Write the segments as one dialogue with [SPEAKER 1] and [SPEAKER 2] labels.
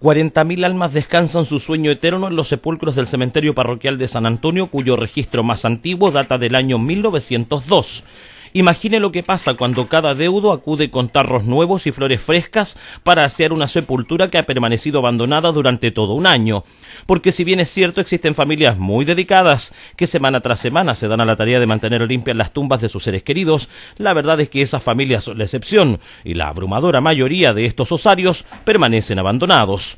[SPEAKER 1] 40.000 almas descansan su sueño eterno en los sepulcros del cementerio parroquial de San Antonio, cuyo registro más antiguo data del año 1902. Imagine lo que pasa cuando cada deudo acude con tarros nuevos y flores frescas para hacer una sepultura que ha permanecido abandonada durante todo un año. Porque si bien es cierto, existen familias muy dedicadas que semana tras semana se dan a la tarea de mantener limpias las tumbas de sus seres queridos, la verdad es que esas familias son la excepción y la abrumadora mayoría de estos osarios permanecen abandonados.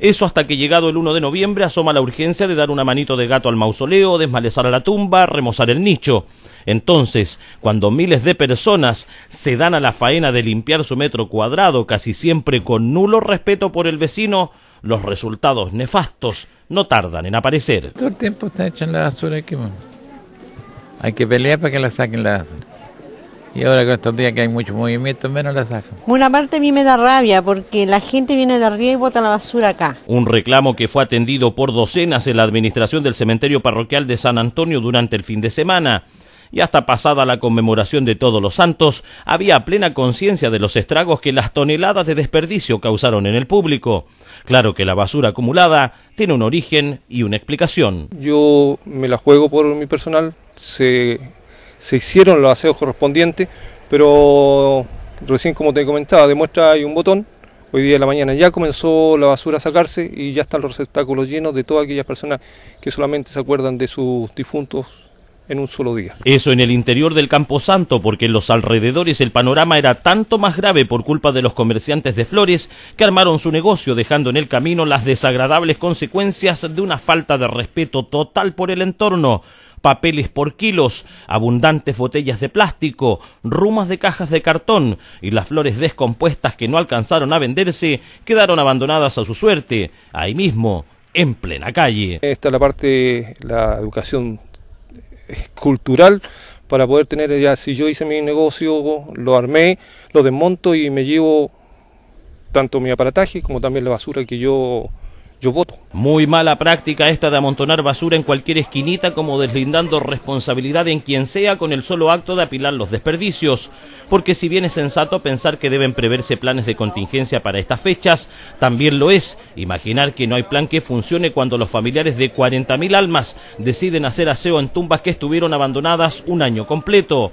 [SPEAKER 1] Eso hasta que llegado el 1 de noviembre asoma la urgencia de dar una manito de gato al mausoleo, desmalezar a la tumba, remozar el nicho. Entonces, cuando miles de personas se dan a la faena de limpiar su metro cuadrado, casi siempre con nulo respeto por el vecino, los resultados nefastos no tardan en aparecer. Todo el tiempo está hecha la basura Hay que pelear para que la saquen la y ahora con estos días que hay mucho movimiento, menos las sacan. Una parte a mí me da rabia porque la gente viene de arriba y bota la basura acá. Un reclamo que fue atendido por docenas en la administración del cementerio parroquial de San Antonio durante el fin de semana. Y hasta pasada la conmemoración de Todos los Santos, había plena conciencia de los estragos que las toneladas de desperdicio causaron en el público. Claro que la basura acumulada tiene un origen y una explicación.
[SPEAKER 2] Yo me la juego por mi personal. Se se hicieron los aseos correspondientes, pero recién como te comentaba, de muestra hay un botón, hoy día de la mañana ya comenzó la basura a sacarse y ya están los receptáculos llenos de todas aquellas personas que solamente se acuerdan de sus difuntos en un solo día.
[SPEAKER 1] Eso en el interior del Camposanto, porque en los alrededores el panorama era tanto más grave por culpa de los comerciantes de flores que armaron su negocio dejando en el camino las desagradables consecuencias de una falta de respeto total por el entorno papeles por kilos, abundantes botellas de plástico, rumas de cajas de cartón y las flores descompuestas que no alcanzaron a venderse quedaron abandonadas a su suerte, ahí mismo, en plena calle.
[SPEAKER 2] Esta es la parte, la educación cultural para poder tener ya, si yo hice mi negocio, lo armé, lo desmonto y me llevo tanto mi aparataje como también la basura que yo muy mala práctica esta de amontonar basura
[SPEAKER 1] en cualquier esquinita como deslindando responsabilidad en quien sea con el solo acto de apilar los desperdicios. Porque si bien es sensato pensar que deben preverse planes de contingencia para estas fechas, también lo es imaginar que no hay plan que funcione cuando los familiares de 40.000 almas deciden hacer aseo en tumbas que estuvieron abandonadas un año completo.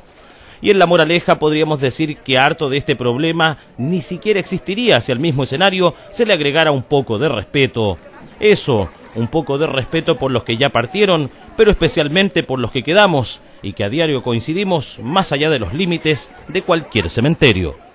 [SPEAKER 1] Y en la moraleja podríamos decir que harto de este problema ni siquiera existiría si al mismo escenario se le agregara un poco de respeto. Eso, un poco de respeto por los que ya partieron, pero especialmente por los que quedamos y que a diario coincidimos más allá de los límites de cualquier cementerio.